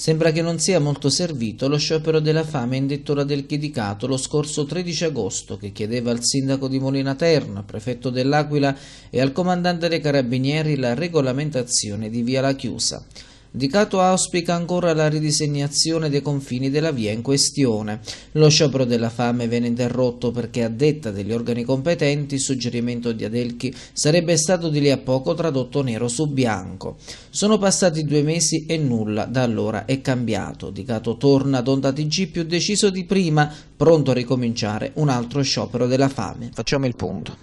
Sembra che non sia molto servito lo sciopero della fame in dettora del Chiedicato lo scorso 13 agosto, che chiedeva al sindaco di Molina Terna, prefetto dell'Aquila e al comandante dei Carabinieri la regolamentazione di Via La Chiusa. Di Cato auspica ancora la ridisegnazione dei confini della via in questione. Lo sciopero della fame viene interrotto perché a detta degli organi competenti il suggerimento di Adelchi sarebbe stato di lì a poco tradotto nero su bianco. Sono passati due mesi e nulla da allora è cambiato. Di Cato torna ad Onda TG più deciso di prima, pronto a ricominciare un altro sciopero della fame. Facciamo il punto.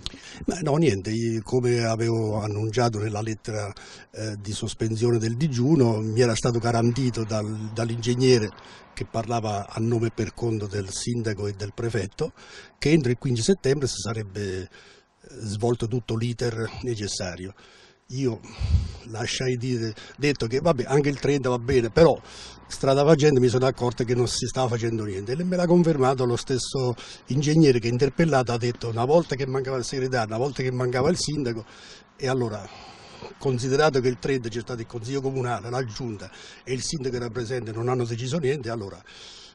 Ma no, niente, come avevo annunciato nella lettera eh, di sospensione del digiuno, mi era stato garantito dal, dall'ingegnere che parlava a nome e per conto del sindaco e del prefetto che entro il 15 settembre si sarebbe eh, svolto tutto l'iter necessario io lasciai dire, detto che vabbè anche il 30 va bene, però strada facendo mi sono accorto che non si stava facendo niente e me l'ha confermato lo stesso ingegnere che interpellato ha detto una volta che mancava il segretario, una volta che mancava il sindaco e allora considerato che il 30 c'è stato il consiglio comunale, la giunta e il sindaco era presente non hanno deciso niente allora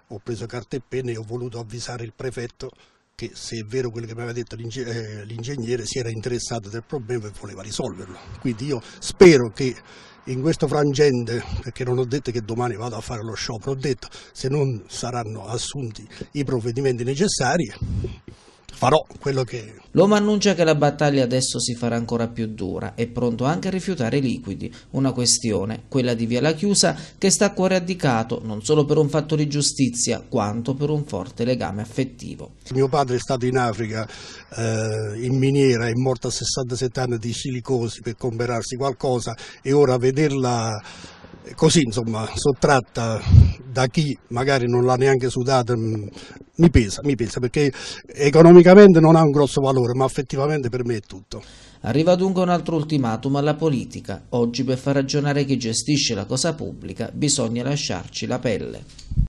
ho preso carta e penna e ho voluto avvisare il prefetto che se è vero quello che mi aveva detto eh, l'ingegnere si era interessato del problema e voleva risolverlo. Quindi io spero che in questo frangente, perché non ho detto che domani vado a fare lo sciopero, ho detto se non saranno assunti i provvedimenti necessari farò quello che... L'uomo annuncia che la battaglia adesso si farà ancora più dura, è pronto anche a rifiutare i liquidi, una questione, quella di Via La Chiusa, che sta a cuore a Dicato, non solo per un fatto di giustizia, quanto per un forte legame affettivo. Mio padre è stato in Africa eh, in miniera, è morto a 67 anni di silicosi per comperarsi qualcosa e ora vederla così insomma sottratta da chi magari non l'ha neanche sudata mm, mi pesa, mi pesa perché economicamente non ha un grosso valore ma effettivamente per me è tutto. Arriva dunque un altro ultimatum alla politica. Oggi per far ragionare chi gestisce la cosa pubblica bisogna lasciarci la pelle.